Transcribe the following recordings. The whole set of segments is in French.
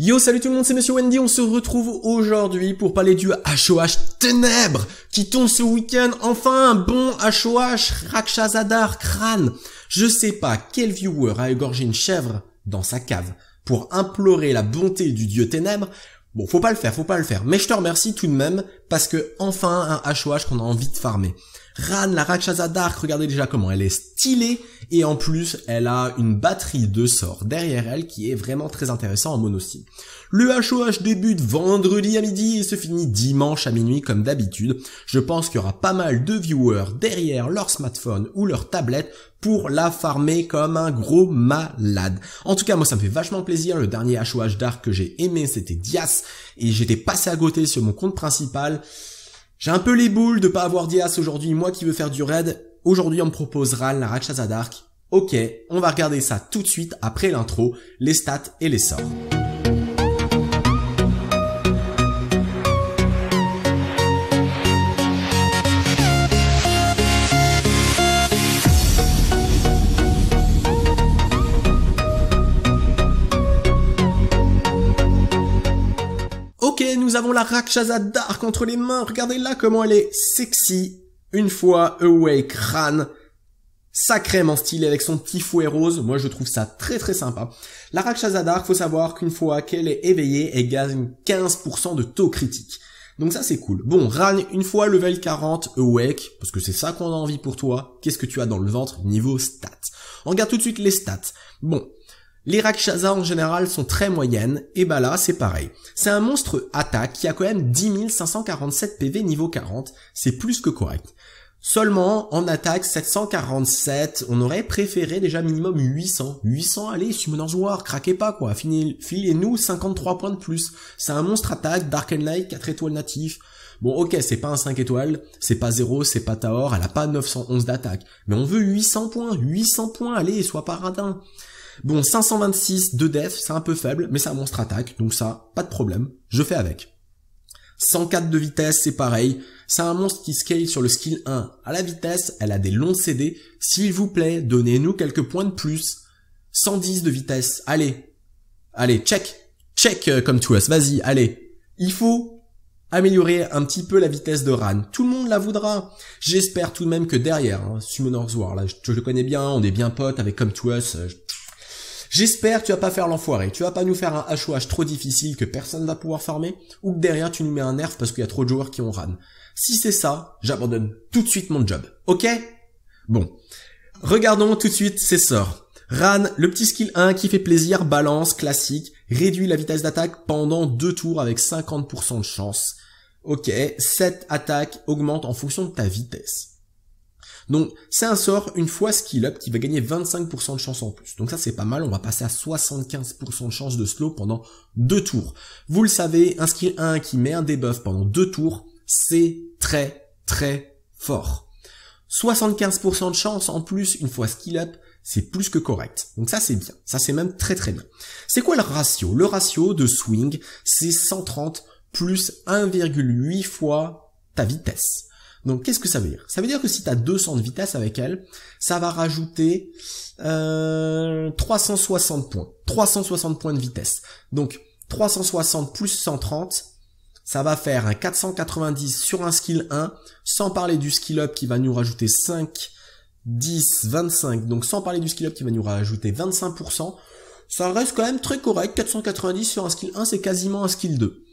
Yo, salut tout le monde, c'est Monsieur Wendy, on se retrouve aujourd'hui pour parler du HOH Ténèbres qui tombe ce week-end, enfin un bon HOH Rakshazadar crâne. Je sais pas quel viewer a égorgé une chèvre dans sa cave pour implorer la bonté du dieu Ténèbres. Bon, faut pas le faire, faut pas le faire, mais je te remercie tout de même parce que enfin un HOH qu'on a envie de farmer. Ran, la Rakshasa Dark, regardez déjà comment elle est stylée, et en plus, elle a une batterie de sorts derrière elle qui est vraiment très intéressant en mono Le HOH débute vendredi à midi et se finit dimanche à minuit comme d'habitude. Je pense qu'il y aura pas mal de viewers derrière leur smartphone ou leur tablette pour la farmer comme un gros malade. En tout cas, moi ça me fait vachement plaisir. Le dernier HOH Dark que j'ai aimé, c'était Dias, et j'étais passé à côté sur mon compte principal. J'ai un peu les boules de pas avoir d'IAS aujourd'hui, moi qui veux faire du raid, aujourd'hui on me propose RAL, la Rakshasa Dark. Ok, on va regarder ça tout de suite après l'intro, les stats et les sorts. la Rakshasa Dark entre les mains. Regardez-la comment elle est sexy. Une fois, Awake Ran Sacrément stylé avec son petit fouet rose. Moi, je trouve ça très très sympa. La Rakshasa Dark, faut savoir qu'une fois qu'elle est éveillée, elle gagne 15% de taux critique. Donc ça c'est cool. Bon, Ran, une fois level 40, awake, parce que c'est ça qu'on a envie pour toi, qu'est-ce que tu as dans le ventre niveau stats On regarde tout de suite les stats. Bon, les Rakshasas en général sont très moyennes, et bah là c'est pareil. C'est un monstre attaque qui a quand même 10 547 PV niveau 40, c'est plus que correct. Seulement, en attaque 747, on aurait préféré déjà minimum 800. 800, allez, Summoners War, craquez pas quoi, filez-nous 53 points de plus. C'est un monstre attaque, Dark and Light, 4 étoiles natifs. Bon ok, c'est pas un 5 étoiles, c'est pas 0, c'est pas Taor, elle a pas 911 d'attaque. Mais on veut 800 points, 800 points, allez, sois pas radin. Bon, 526 de death, c'est un peu faible, mais c'est un monstre attaque, donc ça, pas de problème, je fais avec. 104 de vitesse, c'est pareil. C'est un monstre qui scale sur le skill 1 à la vitesse, elle a des longs CD. S'il vous plaît, donnez-nous quelques points de plus. 110 de vitesse, allez. Allez, check. Check euh, comme to us, vas-y, allez. Il faut améliorer un petit peu la vitesse de Ran. Tout le monde la voudra. J'espère tout de même que derrière, hein, Summoner's War, là, je, le connais bien, on est bien potes avec Come to Us, euh, J'espère tu vas pas faire l'enfoiré, tu vas pas nous faire un HOH trop difficile que personne va pouvoir farmer, ou que derrière tu nous mets un nerf parce qu'il y a trop de joueurs qui ont ran. Si c'est ça, j'abandonne tout de suite mon job, ok Bon. Regardons tout de suite ces sorts. Ran, le petit skill 1 qui fait plaisir, balance, classique, réduit la vitesse d'attaque pendant deux tours avec 50% de chance. Ok, cette attaque augmente en fonction de ta vitesse. Donc c'est un sort, une fois skill up, qui va gagner 25% de chance en plus. Donc ça c'est pas mal, on va passer à 75% de chance de slow pendant deux tours. Vous le savez, un skill 1 qui met un debuff pendant deux tours, c'est très très fort. 75% de chance en plus une fois skill up, c'est plus que correct. Donc ça c'est bien, ça c'est même très très bien. C'est quoi le ratio Le ratio de swing, c'est 130 plus 1,8 fois ta vitesse. Donc qu'est-ce que ça veut dire Ça veut dire que si tu as 200 de vitesse avec elle, ça va rajouter 360 euh, points. 360 points de vitesse. Donc 360 plus 130, ça va faire un 490 sur un skill 1, sans parler du skill up qui va nous rajouter 5, 10, 25. Donc sans parler du skill up qui va nous rajouter 25%, ça reste quand même très correct. 490 sur un skill 1, c'est quasiment un skill 2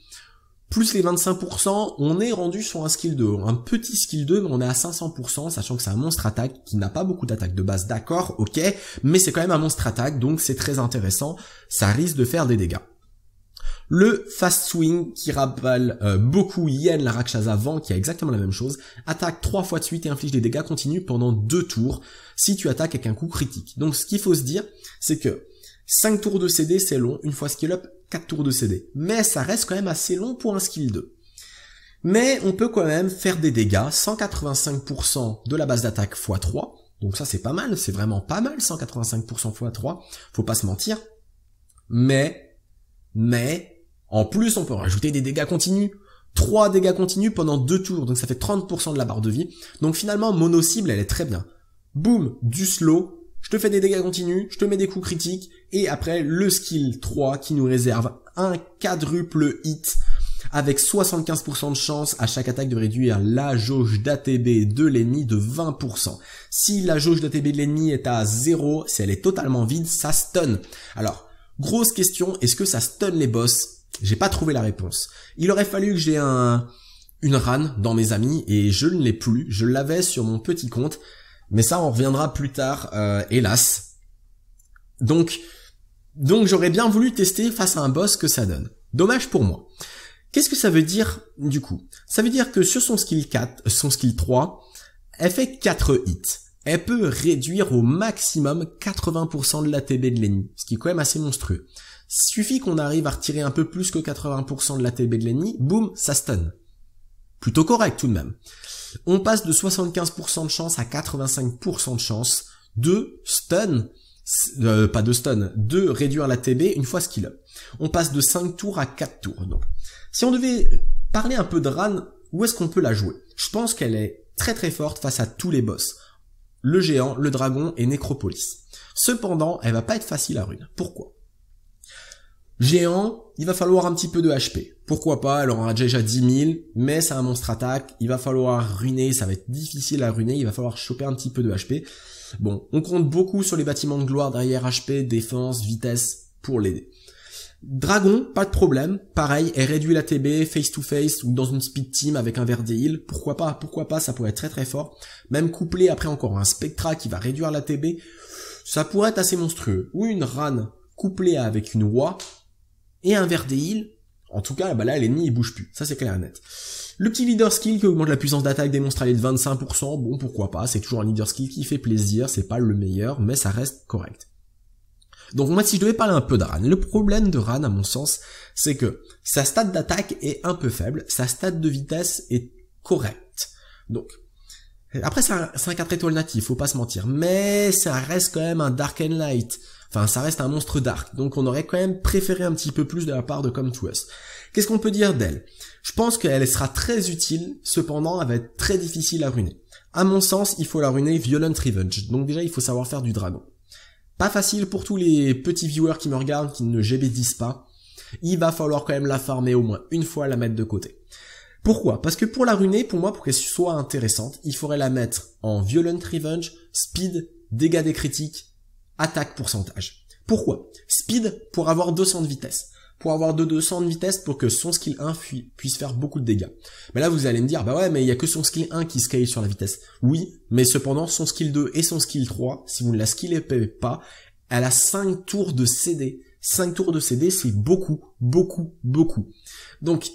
plus les 25%, on est rendu sur un skill 2, un petit skill 2, mais on est à 500%, sachant que c'est un monstre attaque qui n'a pas beaucoup d'attaque de base, d'accord, ok, mais c'est quand même un monstre attaque, donc c'est très intéressant, ça risque de faire des dégâts. Le Fast Swing qui rappelle euh, beaucoup Yen la Rakshasa avant qui a exactement la même chose, attaque 3 fois de suite et inflige des dégâts continus pendant 2 tours si tu attaques avec un coup critique. Donc ce qu'il faut se dire, c'est que 5 tours de CD, c'est long. Une fois skill up, 4 tours de CD. Mais ça reste quand même assez long pour un skill 2. Mais on peut quand même faire des dégâts, 185% de la base d'attaque x 3. Donc ça c'est pas mal, c'est vraiment pas mal, 185% x 3, faut pas se mentir. Mais, mais, en plus on peut rajouter des dégâts continus. 3 dégâts continus pendant 2 tours, donc ça fait 30% de la barre de vie. Donc finalement, mono-cible, elle est très bien. Boom, du slow, je te fais des dégâts continus, je te mets des coups critiques, et après le skill 3 qui nous réserve un quadruple hit avec 75% de chance à chaque attaque de réduire la jauge d'ATB de l'ennemi de 20%. Si la jauge d'ATB de l'ennemi est à 0, si elle est totalement vide, ça stun. Alors, grosse question, est-ce que ça stun les boss J'ai pas trouvé la réponse. Il aurait fallu que j'ai un une rane dans mes amis et je ne l'ai plus, je l'avais sur mon petit compte mais ça, on reviendra plus tard, euh, hélas. Donc, donc j'aurais bien voulu tester face à un boss que ça donne. Dommage pour moi. Qu'est-ce que ça veut dire du coup Ça veut dire que sur son skill 4, euh, son skill 3, elle fait 4 hits. Elle peut réduire au maximum 80% de l'ATB de l'ennemi, ce qui est quand même assez monstrueux. Suffit qu'on arrive à retirer un peu plus que 80% de TB de l'ennemi, boum, ça stun. Plutôt correct tout de même. On passe de 75% de chance à 85% de chance de stun, euh, pas de stun, de réduire la TB une fois ce qu'il a. On passe de 5 tours à 4 tours. Donc, si on devait parler un peu de Ran, où est-ce qu'on peut la jouer Je pense qu'elle est très très forte face à tous les boss. Le géant, le dragon et Necropolis. Cependant, elle va pas être facile à rune. Pourquoi Géant, il va falloir un petit peu de HP. Pourquoi pas Alors on a déjà 10 000, mais c'est un monstre attaque. Il va falloir ruiner, ça va être difficile à ruiner. Il va falloir choper un petit peu de HP. Bon, on compte beaucoup sur les bâtiments de gloire derrière HP, défense, vitesse pour l'aider. Dragon, pas de problème. Pareil, elle réduit la TB face to face ou dans une speed team avec un verre heal. Pourquoi pas Pourquoi pas Ça pourrait être très très fort. Même couplé après encore un Spectra qui va réduire la TB, ça pourrait être assez monstrueux. Ou une Rane couplée avec une oie, et un verre des en tout cas, bah là, l'ennemi, il bouge plus. Ça, c'est clair et net. Le petit leader skill qui augmente la puissance d'attaque des monstres alliés de 25%, bon, pourquoi pas, c'est toujours un leader skill qui fait plaisir, c'est pas le meilleur, mais ça reste correct. Donc moi, si je devais parler un peu de Ran, le problème de Ran, à mon sens, c'est que sa stat d'attaque est un peu faible, sa stat de vitesse est correcte. Donc, après, c'est un, 4 étoiles natif, faut pas se mentir, mais ça reste quand même un Dark and Light. Enfin, ça reste un monstre dark, donc on aurait quand même préféré un petit peu plus de la part de Come To Us. Qu'est-ce qu'on peut dire d'elle Je pense qu'elle sera très utile, cependant elle va être très difficile à runer. À mon sens, il faut la runer Violent Revenge, donc déjà il faut savoir faire du dragon. Pas facile pour tous les petits viewers qui me regardent, qui ne gb pas. Il va falloir quand même la farmer au moins une fois, la mettre de côté. Pourquoi Parce que pour la runer, pour moi, pour qu'elle soit intéressante, il faudrait la mettre en Violent Revenge, Speed, dégâts des critiques, attaque pourcentage. Pourquoi Speed pour avoir 200 de vitesse. Pour avoir de 200 de vitesse pour que son skill 1 puisse faire beaucoup de dégâts. Mais là, vous allez me dire, bah ouais, mais il y a que son skill 1 qui scale sur la vitesse. Oui, mais cependant, son skill 2 et son skill 3, si vous ne la skillez pas, elle a 5 tours de CD. 5 tours de CD, c'est beaucoup, beaucoup, beaucoup. Donc,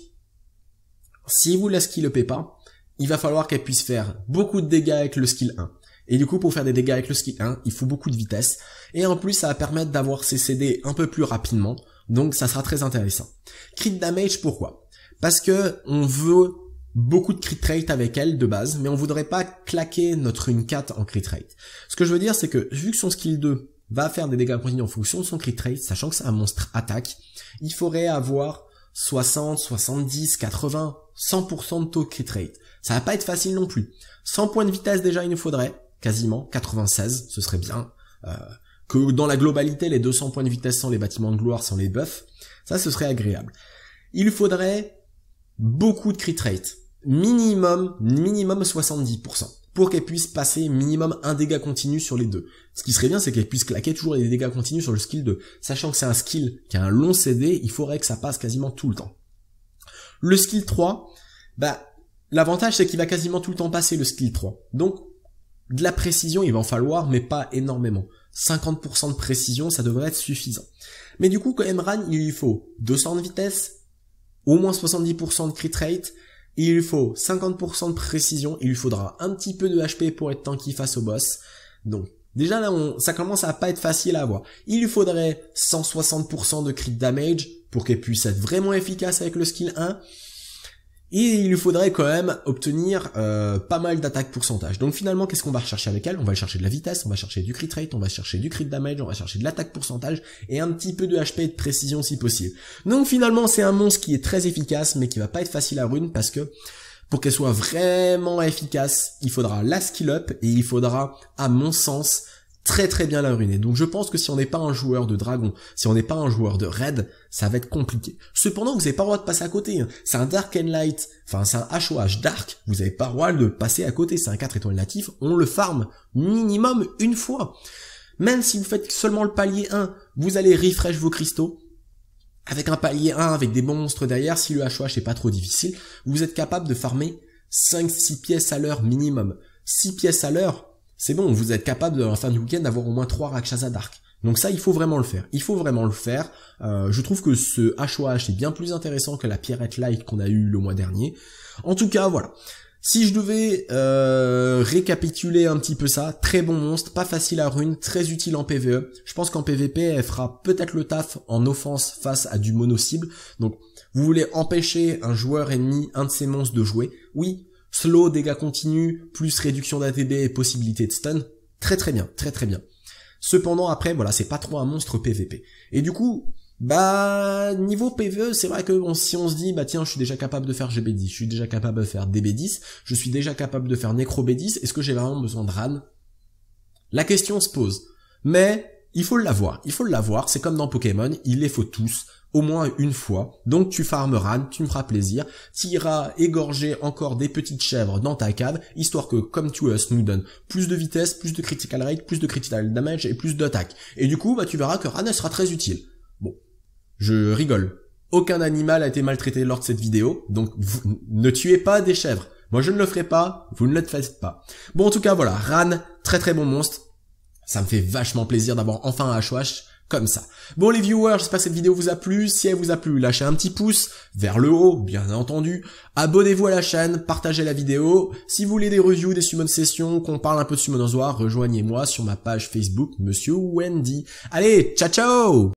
si vous ne la skillez pas, il va falloir qu'elle puisse faire beaucoup de dégâts avec le skill 1. Et du coup, pour faire des dégâts avec le skill 1, hein, il faut beaucoup de vitesse. Et en plus, ça va permettre d'avoir ses CD un peu plus rapidement. Donc ça sera très intéressant. Crit damage, pourquoi Parce que on veut beaucoup de crit rate avec elle de base, mais on voudrait pas claquer notre une 4 en crit rate. Ce que je veux dire, c'est que vu que son skill 2 va faire des dégâts continus en fonction de son crit rate, sachant que c'est un monstre attaque, il faudrait avoir 60, 70, 80, 100% de taux crit rate. Ça va pas être facile non plus. 100 points de vitesse déjà il nous faudrait, quasiment, 96, ce serait bien. Euh, que dans la globalité, les 200 points de vitesse sans les bâtiments de gloire, sans les buffs, ça ce serait agréable. Il faudrait beaucoup de crit rate, minimum, minimum 70%, pour qu'elle puisse passer minimum un dégât continu sur les deux. Ce qui serait bien, c'est qu'elle puisse claquer toujours les dégâts continus sur le skill 2. Sachant que c'est un skill qui a un long CD, il faudrait que ça passe quasiment tout le temps. Le skill 3, bah, l'avantage c'est qu'il va quasiment tout le temps passer le skill 3. Donc, de la précision, il va en falloir, mais pas énormément. 50% de précision, ça devrait être suffisant. Mais du coup, quand Emran, il lui faut 200 de vitesse, au moins 70% de crit rate, il lui faut 50% de précision, il lui faudra un petit peu de HP pour être tanky face au boss. Donc, déjà là, on, ça commence à pas être facile à avoir. Il lui faudrait 160% de crit damage pour qu'elle puisse être vraiment efficace avec le skill 1 et il lui faudrait quand même obtenir euh, pas mal d'attaques pourcentage. Donc finalement, qu'est-ce qu'on va rechercher avec elle On va chercher de la vitesse, on va chercher du crit rate, on va chercher du crit damage, on va chercher de l'attaque pourcentage et un petit peu de HP et de précision si possible. Donc finalement, c'est un monstre qui est très efficace mais qui va pas être facile à rune parce que pour qu'elle soit vraiment efficace, il faudra la skill up et il faudra, à mon sens, très très bien la ruiner. Donc je pense que si on n'est pas un joueur de dragon, si on n'est pas un joueur de raid, ça va être compliqué. Cependant, vous n'avez hein. pas le droit de passer à côté. C'est un Dark and Light, enfin c'est un HOH Dark, vous n'avez pas le droit de passer à côté. C'est un 4 étoiles natif, on le farm minimum une fois. Même si vous faites seulement le palier 1, vous allez refresh vos cristaux, avec un palier 1, avec des monstres derrière, si le HOH n'est pas trop difficile, vous êtes capable de farmer 5-6 pièces à l'heure minimum. 6 pièces à l'heure, c'est bon, vous êtes capable de la fin du week-end d'avoir au moins trois Rakshasa Dark. Donc ça, il faut vraiment le faire. Il faut vraiment le faire. Euh, je trouve que ce HOH est bien plus intéressant que la pierrette light qu'on a eu le mois dernier. En tout cas, voilà. Si je devais euh, récapituler un petit peu ça, très bon monstre, pas facile à rune, très utile en PvE. Je pense qu'en PvP, elle fera peut-être le taf en offense face à du mono-cible. Donc, vous voulez empêcher un joueur ennemi, un de ces monstres de jouer Oui, slow, dégâts continu, plus réduction d'ATB et possibilité de stun. Très très bien, très très bien. Cependant après, voilà, c'est pas trop un monstre PVP. Et du coup, bah, niveau PVE, c'est vrai que si on se dit, bah tiens, je suis déjà capable de faire GB10, je suis déjà capable de faire DB10, je suis déjà capable de faire Necro 10 est-ce que j'ai vraiment besoin de RAN La question se pose. Mais, il faut l'avoir, il faut l'avoir, c'est comme dans Pokémon, il les faut tous au moins une fois. Donc tu farmeras, tu me feras plaisir, tu iras égorger encore des petites chèvres dans ta cave, histoire que comme tu us nous donne plus de vitesse, plus de critical rate, plus de critical damage et plus d'attaque. Et du coup, bah tu verras que ran sera très utile. Bon, je rigole. Aucun animal a été maltraité lors de cette vidéo, donc ne tuez pas des chèvres. Moi je ne le ferai pas, vous ne le faites pas. Bon en tout cas voilà, Ran, très très bon monstre. Ça me fait vachement plaisir d'avoir enfin un HOH ça. Bon les viewers, j'espère que cette vidéo vous a plu. Si elle vous a plu, lâchez un petit pouce vers le haut, bien entendu. Abonnez-vous à la chaîne, partagez la vidéo. Si vous voulez des reviews, des summon sessions, qu'on parle un peu de summon rejoignez-moi sur ma page Facebook, Monsieur Wendy. Allez, ciao ciao